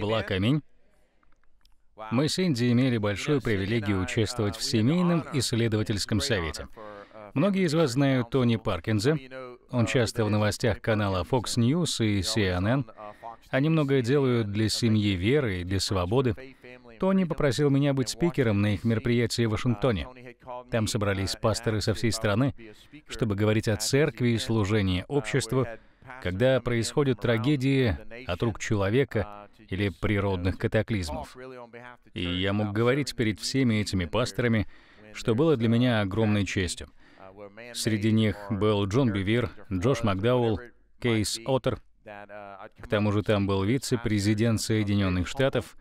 была камень. Мы с Инди имели большую привилегию участвовать в семейном исследовательском совете. Многие из вас знают Тони Паркинза. Он часто в новостях канала Fox News и CNN. Они многое делают для семьи веры и для свободы. Тони попросил меня быть спикером на их мероприятии в Вашингтоне. Там собрались пасторы со всей страны, чтобы говорить о церкви и служении обществу, когда происходят трагедии от рук человека или природных катаклизмов. И я мог говорить перед всеми этими пасторами, что было для меня огромной честью. Среди них был Джон Бивир, Джош Макдаул, Кейс Оттер. К тому же там был вице-президент Соединенных Штатов,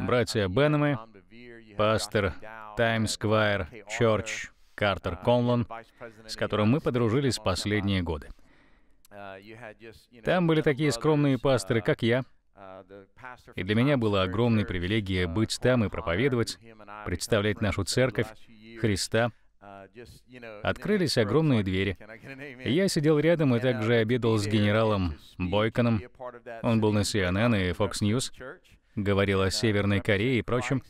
братья Беннемы, пастор Таймс Сквайр Чорч Картер Конлон, с которым мы подружились последние годы. Uh, там были такие скромные uh, пасторы, как я. Uh, и для меня было огромной привилегией быть там и проповедовать, представлять нашу церковь, Христа. Открылись огромные двери. Я сидел рядом и также обедал с генералом Бойконом. Он был на CNN и Fox News, говорил о Северной Корее и прочем.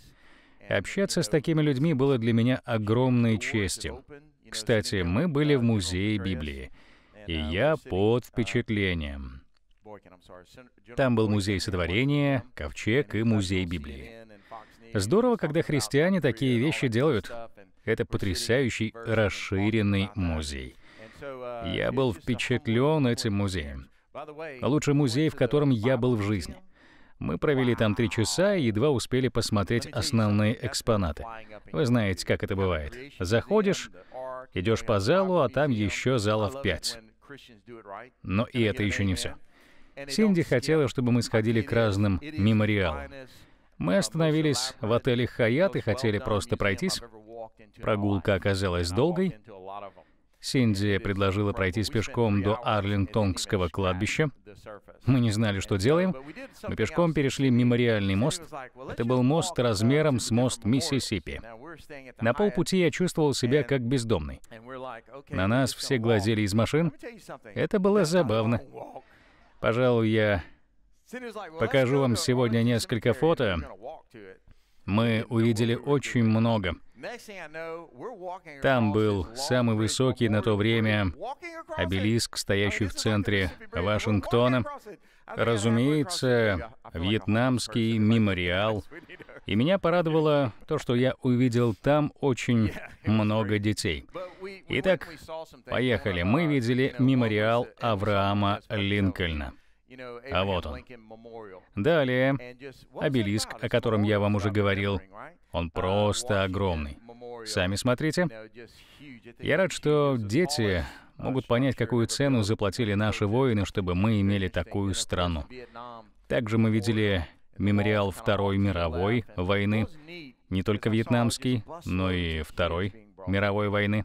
Общаться с такими людьми было для меня огромной честью. Кстати, мы были в музее Библии и я под а, впечатлением. Там был музей сотворения, ковчег и музей Библии. Здорово, когда христиане такие вещи делают. Это потрясающий расширенный музей. Uh, я был впечатлен этим музеем. Лучший музей, в котором я был в жизни. Мы провели там три часа и едва успели посмотреть основные экспонаты. Вы знаете, как это бывает. Заходишь, идешь по залу, а там еще залов пять. Но и это еще не все. Синди хотела, чтобы мы сходили к разным мемориалам. Мы uh, остановились в отеле «Хаят» и хотели просто пройтись. Прогулка оказалась долгой, Синди предложила пройтись пешком до Арлингтонгского кладбища. Мы не знали, что делаем. Мы пешком перешли мемориальный мост. Это был мост размером с мост Миссисипи. На полпути я чувствовал себя как бездомный. На нас все глазели из машин. Это было забавно. Пожалуй, я покажу вам сегодня несколько фото. Мы увидели очень много. Там был самый высокий на то время обелиск, стоящий в центре Вашингтона. Разумеется, вьетнамский мемориал. И меня порадовало то, что я увидел там очень много детей. Итак, поехали. Uh, Мы видели мемориал Авраама Линкольна. А вот он. Далее, обелиск, о котором я вам уже говорил. Он просто огромный. Сами смотрите. Я рад, что дети могут понять, какую цену заплатили наши воины, чтобы мы имели такую страну. Также мы видели мемориал Второй мировой войны, не только вьетнамский, но и Второй мировой войны.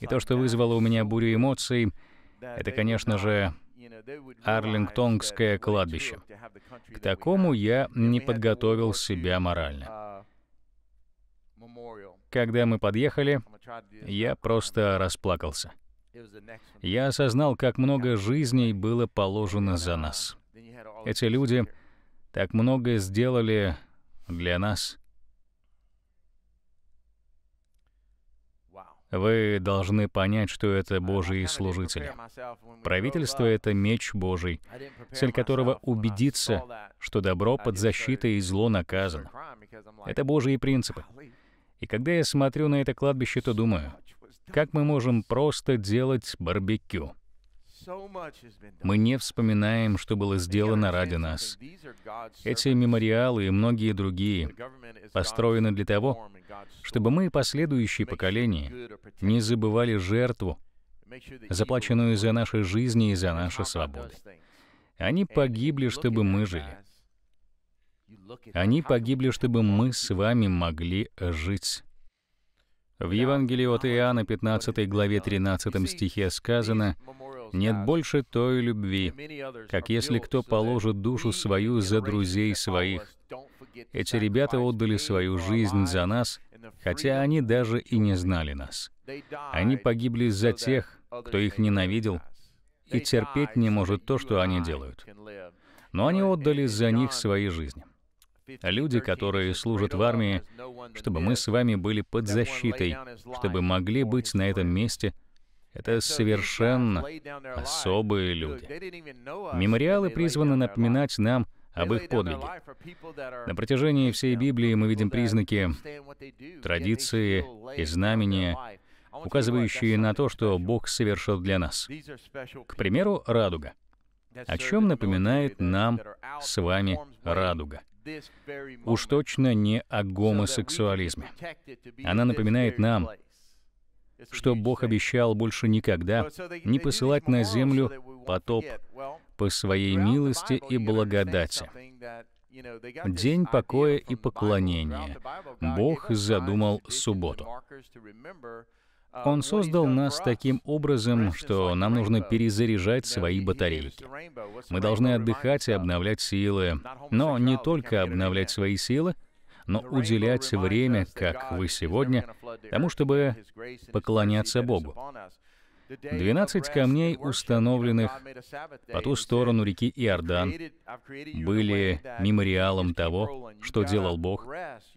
И то, что вызвало у меня бурю эмоций, это, конечно же, Арлингтонгское кладбище. К такому я не подготовил себя морально. Когда мы подъехали, я просто расплакался. Я осознал, как много жизней было положено за нас. Эти люди так много сделали для нас. Вы должны понять, что это Божьи служители. Правительство — это меч Божий, цель которого — убедиться, что добро под защитой и зло наказано. Это Божьи принципы. И когда я смотрю на это кладбище, то думаю, как мы можем просто делать барбекю? Мы не вспоминаем, что было сделано ради нас. Эти мемориалы и многие другие построены для того, чтобы мы и последующие поколения не забывали жертву, заплаченную за наши жизни и за нашу свободу. Они погибли, чтобы мы жили. Они погибли, чтобы мы с вами могли жить. В Евангелии от Иоанна 15 главе 13 стихе сказано, нет больше той любви, как если кто положит душу свою за друзей своих. Эти ребята отдали свою жизнь за нас, хотя они даже и не знали нас. Они погибли за тех, кто их ненавидел и терпеть не может то, что они делают. Но они отдали за них свои жизни. Люди, которые служат в армии, чтобы мы с вами были под защитой, чтобы могли быть на этом месте — это совершенно особые люди. Мемориалы призваны напоминать нам об их подвиге. На протяжении всей Библии мы видим признаки традиции и знамения, указывающие на то, что Бог совершил для нас. К примеру, радуга. О чем напоминает нам с вами радуга? Уж точно не о гомосексуализме. Она напоминает нам что Бог обещал больше никогда не посылать на землю потоп по своей милости и благодати. День покоя и поклонения. Бог задумал субботу. Он создал нас таким образом, что нам нужно перезаряжать свои батарейки. Мы должны отдыхать и обновлять силы, но не только обновлять свои силы, но уделять время, как вы сегодня, тому, чтобы поклоняться Богу. Двенадцать камней, установленных по ту сторону реки Иордан, были мемориалом того, что делал Бог,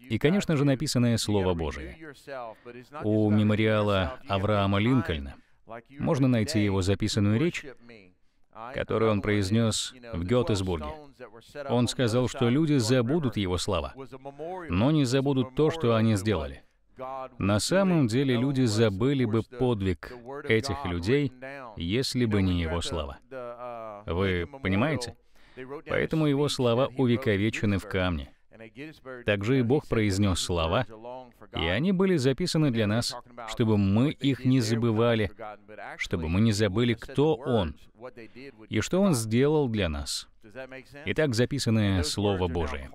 и, конечно же, написанное Слово Божие. У мемориала Авраама Линкольна можно найти его записанную речь, которую он произнес в Гетесбурге. Он сказал, что люди забудут его слова, но не забудут то, что они сделали. На самом деле люди забыли бы подвиг этих людей, если бы не его слова. Вы понимаете? Поэтому его слова увековечены в камне. Также и Бог произнес слова, и они были записаны для нас, чтобы мы их не забывали, чтобы мы не забыли, кто Он и что Он сделал для нас. Итак, записанное Слово Божие.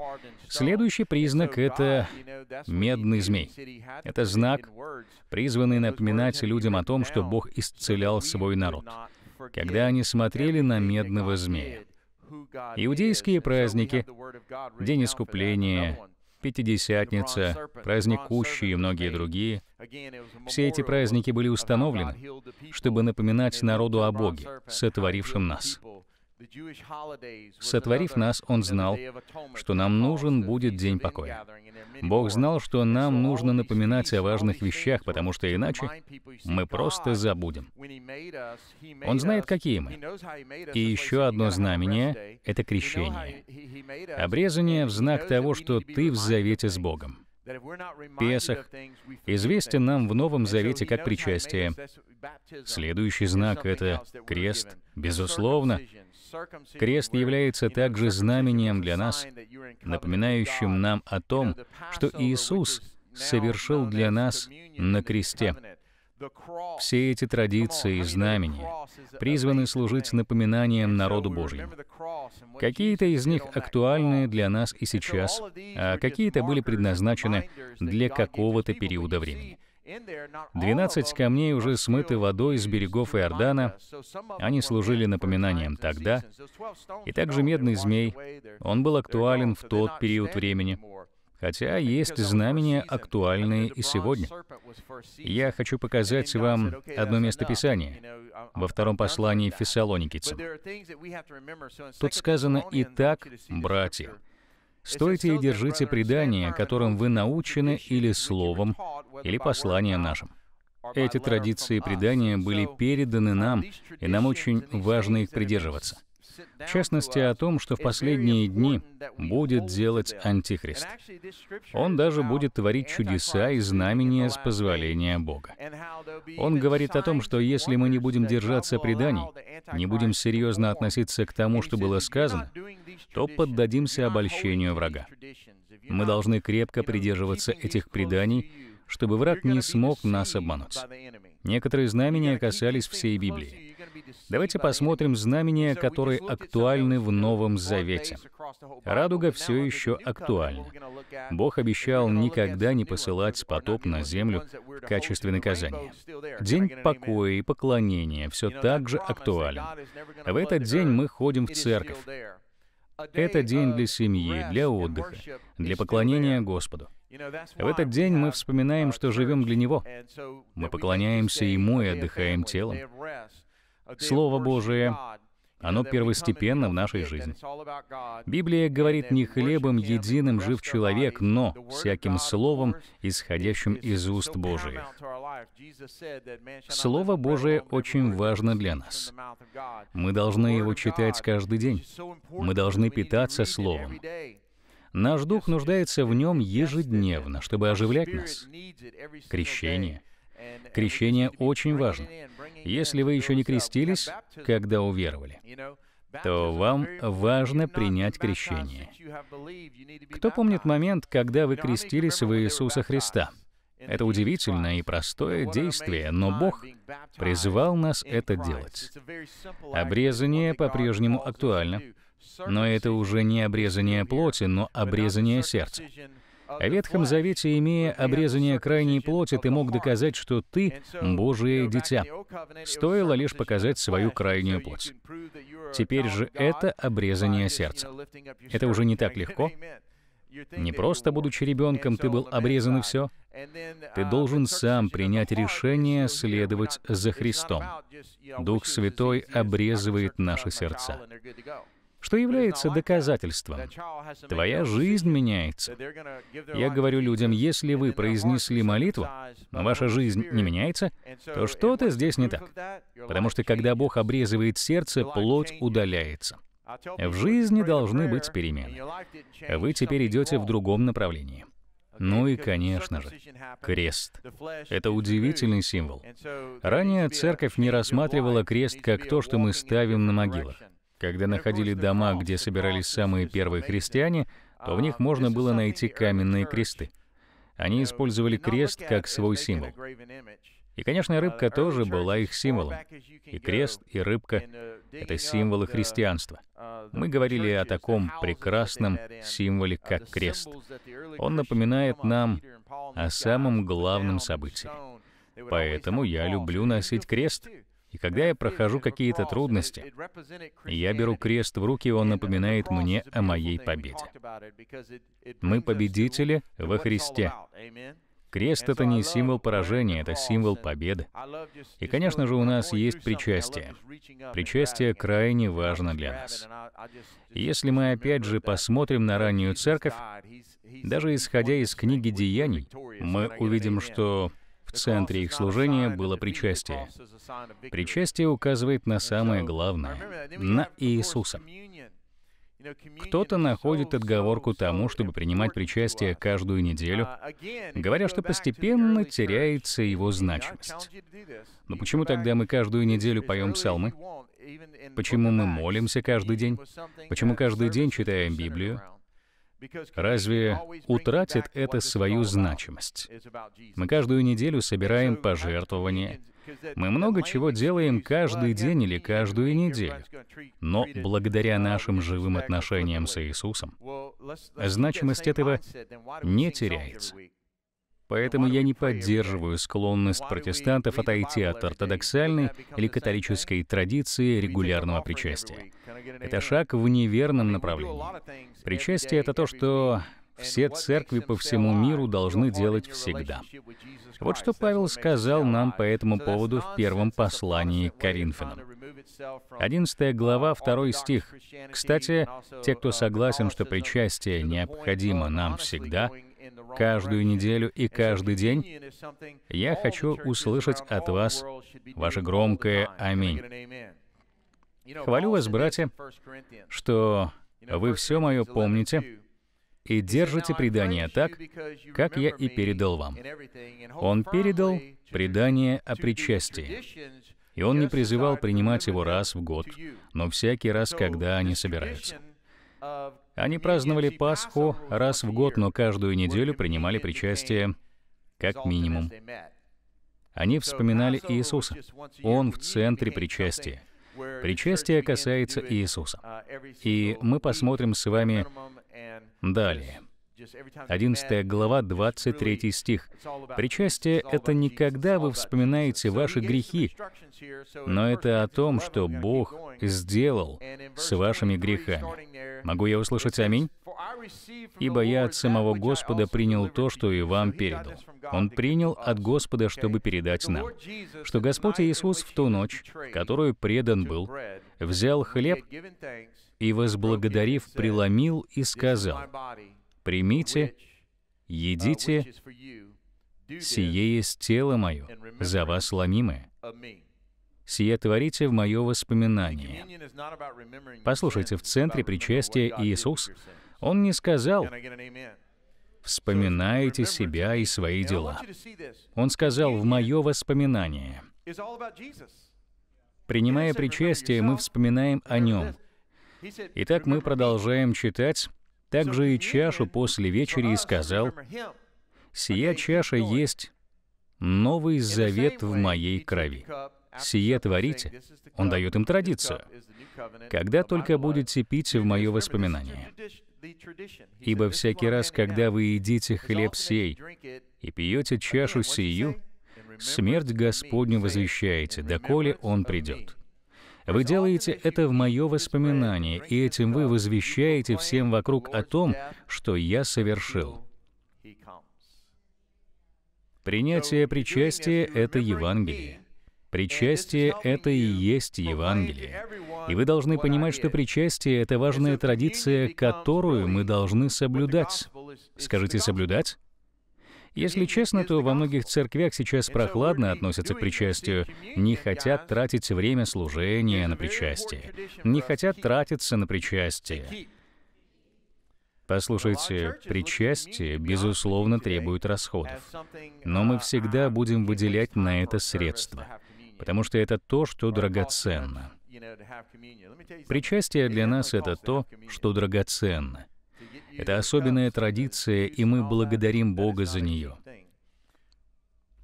Следующий признак — это медный змей. Это знак, призванный напоминать людям о том, что Бог исцелял свой народ, когда они смотрели на медного змея. Иудейские праздники, День Искупления, Пятидесятница, праздник Кущи и многие другие. Все эти праздники были установлены, чтобы напоминать народу о Боге, сотворившем нас. Сотворив нас, Он знал, что нам нужен будет день покоя. Бог знал, что нам нужно напоминать о важных вещах, потому что иначе мы просто забудем. Он знает, какие мы. И еще одно знамение — это крещение. Обрезание в знак того, что ты в завете с Богом. Песах известен нам в Новом Завете как причастие. Следующий знак — это крест. Безусловно, Крест является также знамением для нас, напоминающим нам о том, что Иисус совершил для нас на кресте. Все эти традиции и знамения призваны служить напоминанием народу Божьему. Какие-то из них актуальны для нас и сейчас, а какие-то были предназначены для какого-то периода времени. Двенадцать камней уже смыты водой с берегов Иордана. Они служили напоминанием тогда. И также медный змей. Он был актуален в тот период времени. Хотя есть знамения, актуальные и сегодня. Я хочу показать вам одно местописание во втором послании Фессалоникийцам. Тут сказано «Итак, братья». Стойте и держите предания, которым вы научены или словом, или посланием нашим. Эти традиции и предания были переданы нам, и нам очень важно их придерживаться в частности о том, что в последние дни будет делать Антихрист. Он даже будет творить чудеса и знамения с позволения Бога. Он говорит о том, что если мы не будем держаться преданий, не будем серьезно относиться к тому, что было сказано, то поддадимся обольщению врага. Мы должны крепко придерживаться этих преданий, чтобы враг не смог нас обмануть. Некоторые знамения касались всей Библии. Давайте посмотрим знамения, которые актуальны в Новом Завете. Радуга все еще актуальна. Бог обещал никогда не посылать потоп на землю в качестве наказания. День покоя и поклонения все так же актуален. В этот день мы ходим в церковь. Это день для семьи, для отдыха, для поклонения Господу. В этот день мы вспоминаем, что живем для Него. Мы поклоняемся Ему и отдыхаем телом. Слово Божие, оно первостепенно в нашей жизни. Библия говорит, не хлебом единым жив человек, но всяким словом, исходящим из уст Божиих. Слово Божие очень важно для нас. Мы должны его читать каждый день. Мы должны питаться Словом. Наш Дух нуждается в нем ежедневно, чтобы оживлять нас. Крещение — Крещение очень важно. Если вы еще не крестились, когда уверовали, то вам важно принять крещение. Кто помнит момент, когда вы крестились в Иисуса Христа? Это удивительное и простое действие, но Бог призвал нас это делать. Обрезание по-прежнему актуально, но это уже не обрезание плоти, но обрезание сердца. В Ветхом Завете, имея обрезание крайней плоти, ты мог доказать, что ты — Божие дитя. Стоило лишь показать свою крайнюю плоть. Теперь же это обрезание сердца. Это уже не так легко. Не просто будучи ребенком, ты был обрезан и все. Ты должен сам принять решение следовать за Христом. Дух Святой обрезывает наши сердца что является доказательством. Твоя жизнь меняется. Я говорю людям, если вы произнесли молитву, но ваша жизнь не меняется, то что-то здесь не так. Потому что когда Бог обрезывает сердце, плоть удаляется. В жизни должны быть перемены. Вы теперь идете в другом направлении. Ну и, конечно же, крест. Это удивительный символ. Ранее церковь не рассматривала крест как то, что мы ставим на могилах. Когда находили дома, где собирались самые первые христиане, то в них а, можно было найти каменные кресты. Они использовали крест как свой символ. И, конечно, uh, рыбка тоже была их символом. И крест, и рыбка uh, — это символы христианства. Uh, Мы говорили о таком прекрасном символе, как крест. Он напоминает нам о самом главном событии. Поэтому я люблю носить крест — и когда я прохожу какие-то трудности, я беру крест в руки, и он напоминает мне о моей победе. Мы победители во Христе. Крест — это не символ поражения, это символ победы. И, конечно же, у нас есть причастие. Причастие крайне важно для нас. Если мы опять же посмотрим на раннюю церковь, даже исходя из книги «Деяний», мы увидим, что в центре их служения было причастие. Причастие указывает на самое главное, на Иисуса. Кто-то находит отговорку тому, чтобы принимать причастие каждую неделю, говоря, что постепенно теряется его значимость. Но почему тогда мы каждую неделю поем псалмы? Почему мы молимся каждый день? Почему каждый день читаем Библию? Разве утратит это свою значимость? Мы каждую неделю собираем пожертвования. Мы много чего делаем каждый день или каждую неделю. Но благодаря нашим живым отношениям с Иисусом, значимость этого не теряется. Поэтому я не поддерживаю склонность протестантов отойти от ортодоксальной или католической традиции регулярного причастия. Это шаг в неверном направлении. Причастие — это то, что все церкви по всему миру должны делать всегда. Вот что Павел сказал нам по этому поводу в первом послании к Коринфянам. 11 глава, 2 стих. Кстати, те, кто согласен, что причастие необходимо нам всегда, каждую неделю и каждый день, я хочу услышать от вас ваше громкое «Аминь». Хвалю вас, братья, что вы все мое помните и держите предание так, как я и передал вам. Он передал предание о причастии, и он не призывал принимать его раз в год, но всякий раз, когда они собираются. Они праздновали Пасху раз в год, но каждую неделю принимали причастие как минимум. Они вспоминали Иисуса. Он в центре причастия. Причастие касается Иисуса. И мы посмотрим с вами далее. 11 глава, 23 стих. Причастие — это не когда вы вспоминаете ваши грехи, но это о том, что Бог сделал с вашими грехами. Могу я услышать «Аминь»? «Ибо я от самого Господа принял то, что и вам передал». Он принял от Господа, чтобы передать нам, что Господь Иисус в ту ночь, которую предан был, взял хлеб и, возблагодарив, преломил и сказал, примите, uh, едите, сие есть тело мое, за вас ломимое. Сие творите в мое воспоминание. Послушайте, в центре причастия Иисус, Он не сказал, «Вспоминайте себя и свои дела». Он сказал, «В мое воспоминание». Принимая причастие, мы вспоминаем о Нем. Итак, мы продолжаем читать также и чашу после вечери и сказал, «Сия чаша есть новый завет в моей крови. Сие творите». Он дает им традицию. «Когда только будете пить в мое воспоминание». Ибо всякий раз, когда вы едите хлеб сей и пьете чашу сию, смерть Господню возвещаете, доколе Он придет. Вы делаете это в мое воспоминание, и этим вы возвещаете всем вокруг о том, что я совершил. Принятие причастия — это Евангелие. Причастие — это и есть Евангелие. И вы должны понимать, что причастие — это важная традиция, которую мы должны соблюдать. Скажите «соблюдать»? Если честно, то во многих церквях сейчас прохладно относятся к причастию, не хотят тратить время служения на причастие, не хотят тратиться на причастие. Послушайте, причастие, безусловно, требует расходов. Но мы всегда будем выделять на это средства, потому что это то, что драгоценно. Причастие для нас — это то, что драгоценно — это особенная традиция, и мы благодарим Бога за нее.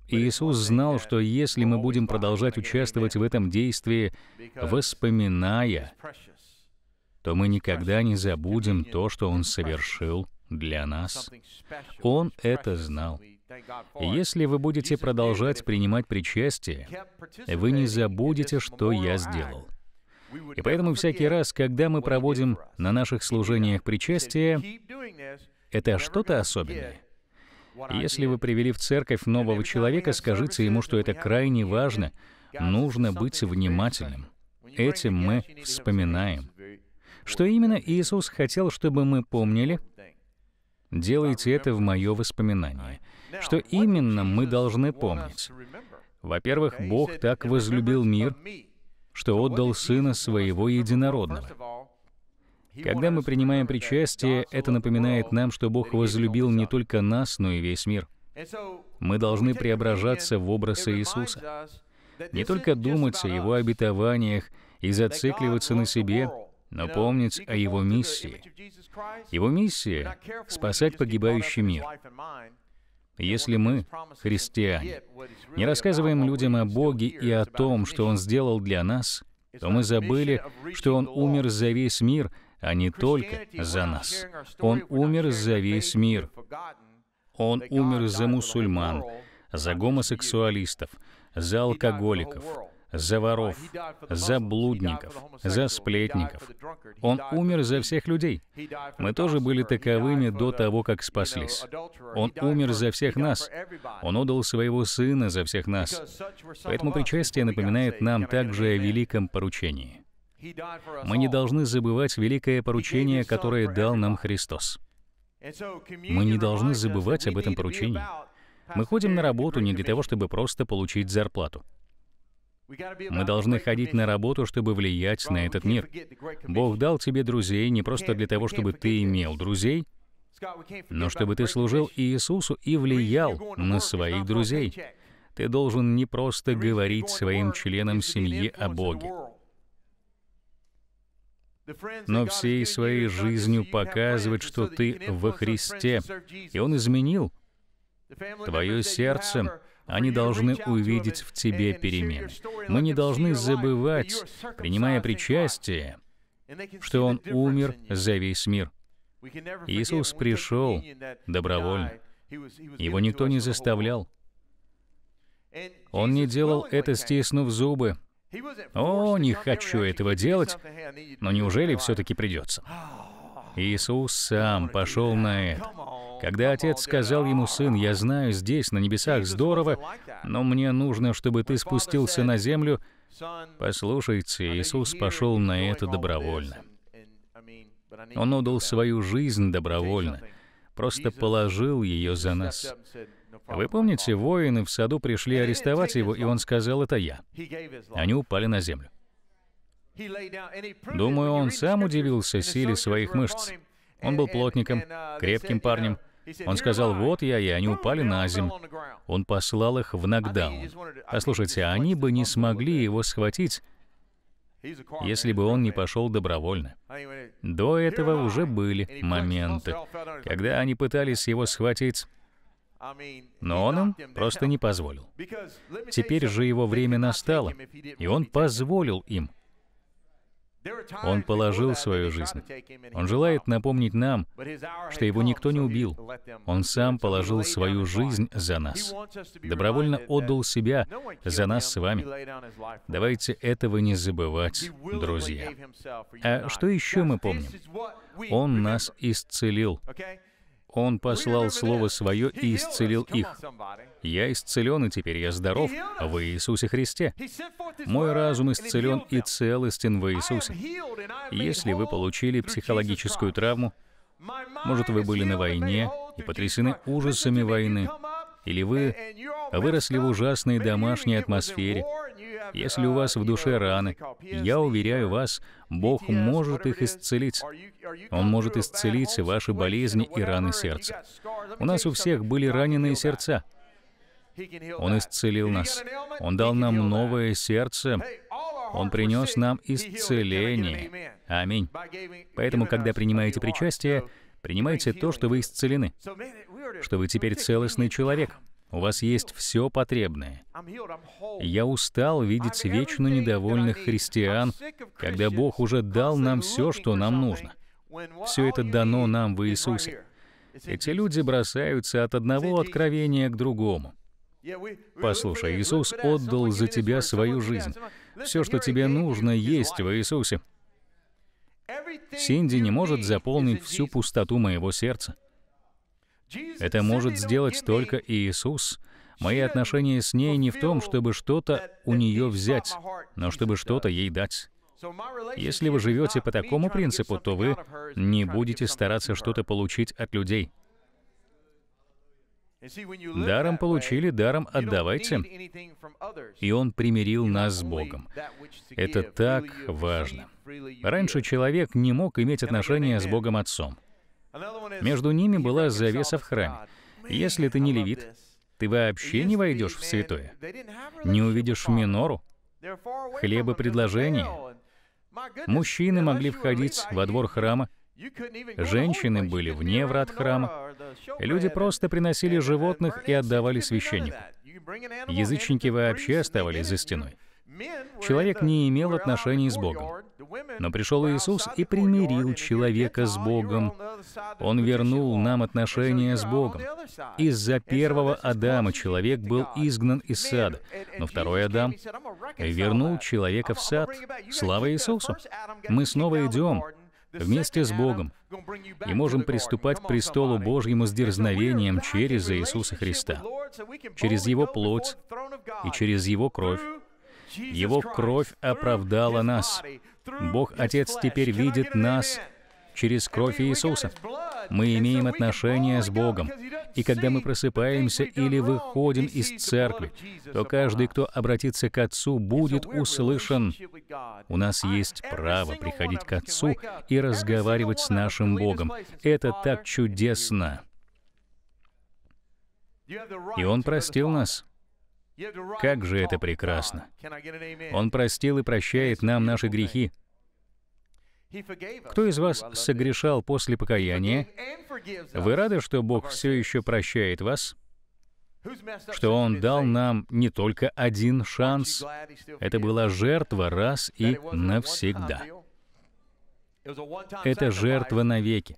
Иисус знал, что если мы будем продолжать участвовать в этом действии, воспоминая, то мы никогда не забудем то, что Он совершил для нас. Он это знал. Если вы будете продолжать принимать причастие, вы не забудете, что я сделал. И поэтому всякий раз, когда мы проводим на наших служениях причастие, это что-то особенное. Если вы привели в церковь нового человека, скажите ему, что это крайне важно. Нужно быть внимательным. Этим мы вспоминаем. Что именно Иисус хотел, чтобы мы помнили? Делайте это в мое воспоминание. Что именно мы должны помнить? Во-первых, Бог так возлюбил мир, что отдал Сына Своего Единородного. Когда мы принимаем причастие, это напоминает нам, что Бог возлюбил не только нас, но и весь мир. Мы должны преображаться в образ Иисуса. Не только думать о Его обетованиях и зацикливаться на себе, но помнить о Его миссии. Его миссия — спасать погибающий мир. Если мы, христиане, не рассказываем людям о Боге и о том, что Он сделал для нас, то мы забыли, что Он умер за весь мир, а не только за нас. Он умер за весь мир. Он умер за мусульман, за гомосексуалистов, за алкоголиков, за воров, за блудников, за сплетников. Он умер за всех людей. Мы тоже были таковыми до того, как спаслись. Он умер за всех нас. Он отдал своего Сына за всех нас. Поэтому причастие напоминает нам также о великом поручении. Мы не должны забывать великое поручение, которое дал нам Христос. Мы не должны забывать об этом поручении. Мы ходим на работу не для того, чтобы просто получить зарплату. Мы должны ходить на работу, чтобы влиять на этот мир. Бог дал тебе друзей не просто для того, чтобы ты имел друзей, но чтобы ты служил Иисусу и влиял на своих друзей. Ты должен не просто говорить своим членам семьи о Боге, но всей своей жизнью показывать, что ты во Христе, и Он изменил твое сердце, они должны увидеть в тебе перемены. Мы не должны забывать, принимая причастие, что Он умер за весь мир. Иисус пришел добровольно. Его никто не заставлял. Он не делал это, стиснув зубы. «О, не хочу этого делать, но неужели все-таки придется?» Иисус сам пошел на это. Когда отец сказал ему, «Сын, я знаю, здесь, на небесах, здорово, но мне нужно, чтобы ты спустился на землю», послушайте, Иисус пошел на это добровольно. Он отдал свою жизнь добровольно, просто положил ее за нас. Вы помните, воины в саду пришли арестовать его, и он сказал, «Это я». Они упали на землю. Думаю, он сам удивился силе своих мышц. Он был плотником, крепким парнем. Он сказал, вот я, и они упали на землю. Он послал их в нокдаун. Послушайте, они бы не смогли его схватить, если бы он не пошел добровольно. До этого уже были моменты, когда они пытались его схватить, но он им просто не позволил. Теперь же его время настало, и он позволил им. Он положил свою жизнь. Он желает напомнить нам, что его никто не убил. Он сам положил свою жизнь за нас. Добровольно отдал себя за нас с вами. Давайте этого не забывать, друзья. А что еще мы помним? Он нас исцелил. Он послал Слово Свое и исцелил их. Я исцелен, и теперь я здоров в Иисусе Христе. Мой разум исцелен и целостен в Иисусе. Если вы получили психологическую травму, может, вы были на войне и потрясены ужасами войны, или вы выросли в ужасной домашней атмосфере, если у вас в душе раны, я уверяю вас, Бог может их исцелить. Он может исцелить ваши болезни и раны сердца. У нас у всех были раненые сердца. Он исцелил нас. Он дал нам новое сердце. Он принес нам исцеление. Аминь. Поэтому, когда принимаете причастие, принимайте то, что вы исцелены, что вы теперь целостный человек. У вас есть все потребное. Я устал видеть вечно недовольных христиан, когда Бог уже дал нам все, что нам нужно. Все это дано нам в Иисусе. Эти люди бросаются от одного откровения к другому. Послушай, Иисус отдал за тебя свою жизнь. Все, что тебе нужно, есть в Иисусе. Синди не может заполнить всю пустоту моего сердца. Это может сделать только Иисус. Мои отношения с ней не в том, чтобы что-то у нее взять, но чтобы что-то ей дать. Если вы живете по такому принципу, то вы не будете стараться что-то получить от людей. Даром получили, даром отдавайте. И Он примирил нас с Богом. Это так важно. Раньше человек не мог иметь отношения с Богом Отцом. Между ними была завеса в храме. Если ты не левит, ты вообще не войдешь в святое. Не увидишь минору, хлебопредложение. Мужчины могли входить во двор храма, женщины были вне врат храма. Люди просто приносили животных и отдавали священнику. Язычники вообще оставались за стеной. Человек не имел отношений с Богом. Но пришел Иисус и примирил человека с Богом. Он вернул нам отношения с Богом. Из-за первого Адама человек был изгнан из сада, но второй Адам вернул человека в сад. Слава Иисусу! Мы снова идем вместе с Богом и можем приступать к престолу Божьему с дерзновением через Иисуса Христа, через Его плоть и через Его кровь, его кровь оправдала нас. Бог Отец теперь видит нас через кровь Иисуса. Мы имеем отношение с Богом. И когда мы просыпаемся или выходим из церкви, то каждый, кто обратится к Отцу, будет услышан. У нас есть право приходить к Отцу и разговаривать с нашим Богом. Это так чудесно. И Он простил нас. Как же это прекрасно! Он простил и прощает нам наши грехи. Кто из вас согрешал после покаяния? Вы рады, что Бог все еще прощает вас? Что Он дал нам не только один шанс, это была жертва раз и навсегда это жертва навеки.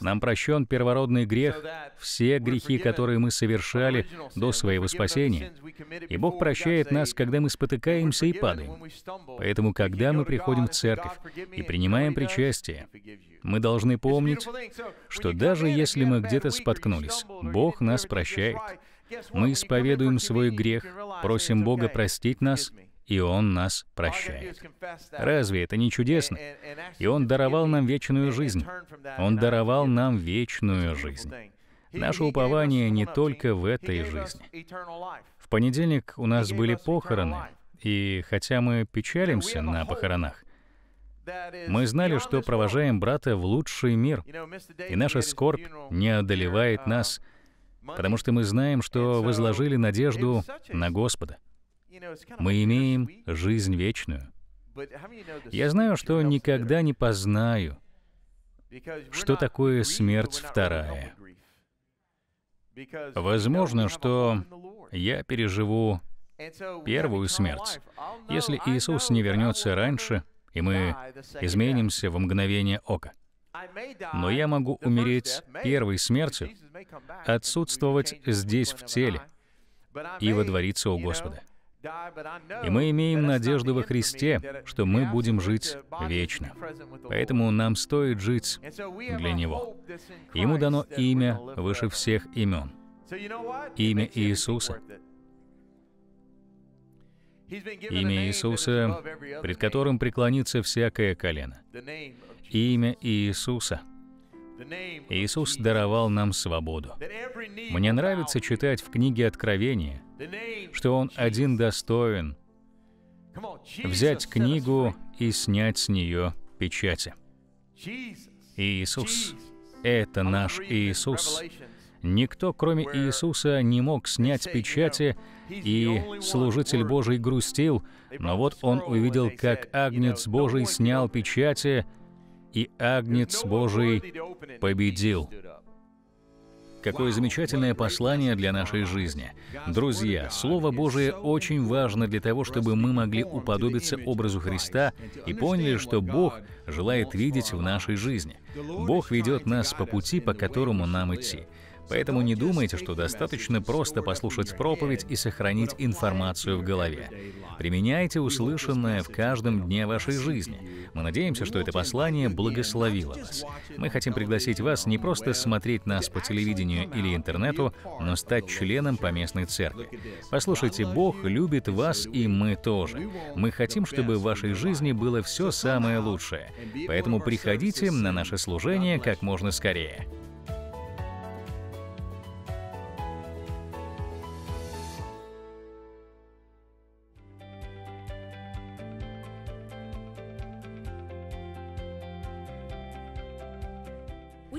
Нам прощен первородный грех, все грехи, которые мы совершали до своего спасения. И Бог прощает нас, когда мы спотыкаемся и падаем. Поэтому, когда мы приходим в церковь и принимаем причастие, мы должны помнить, что даже если мы где-то споткнулись, Бог нас прощает. Мы исповедуем свой грех, просим Бога простить нас и Он нас прощает. Разве это не чудесно? И Он даровал нам вечную жизнь. Он даровал нам вечную жизнь. Наше упование не только в этой жизни. В понедельник у нас были похороны, и хотя мы печалимся на похоронах, мы знали, что провожаем брата в лучший мир, и наша скорбь не одолевает нас, потому что мы знаем, что возложили надежду на Господа. Мы имеем жизнь вечную. Я знаю, что никогда не познаю, что такое смерть вторая. Возможно, что я переживу первую смерть. Если Иисус не вернется раньше, и мы изменимся в мгновение ока. Но я могу умереть первой смертью, отсутствовать здесь в теле и водвориться у Господа. И мы имеем надежду во Христе, что мы будем жить вечно. Поэтому нам стоит жить для Него. Ему дано имя выше всех имен. Имя Иисуса. Имя Иисуса, пред которым преклонится всякое колено. Имя Иисуса. Иисус даровал нам свободу. Мне нравится читать в книге Откровения — что Он один достоин взять книгу и снять с нее печати. Иисус — это наш Иисус. Никто, кроме Иисуса, не мог снять печати, и служитель Божий грустил, но вот он увидел, как Агнец Божий снял печати, и Агнец Божий победил какое замечательное послание для нашей жизни. Друзья, Слово Божие очень важно для того, чтобы мы могли уподобиться образу Христа и поняли, что Бог желает видеть в нашей жизни. Бог ведет нас по пути, по которому нам идти. Поэтому не думайте, что достаточно просто послушать проповедь и сохранить информацию в голове. Применяйте услышанное в каждом дне вашей жизни. Мы надеемся, что это послание благословило вас. Мы хотим пригласить вас не просто смотреть нас по телевидению или интернету, но стать членом поместной церкви. Послушайте, Бог любит вас, и мы тоже. Мы хотим, чтобы в вашей жизни было все самое лучшее. Поэтому приходите на наше служение как можно скорее.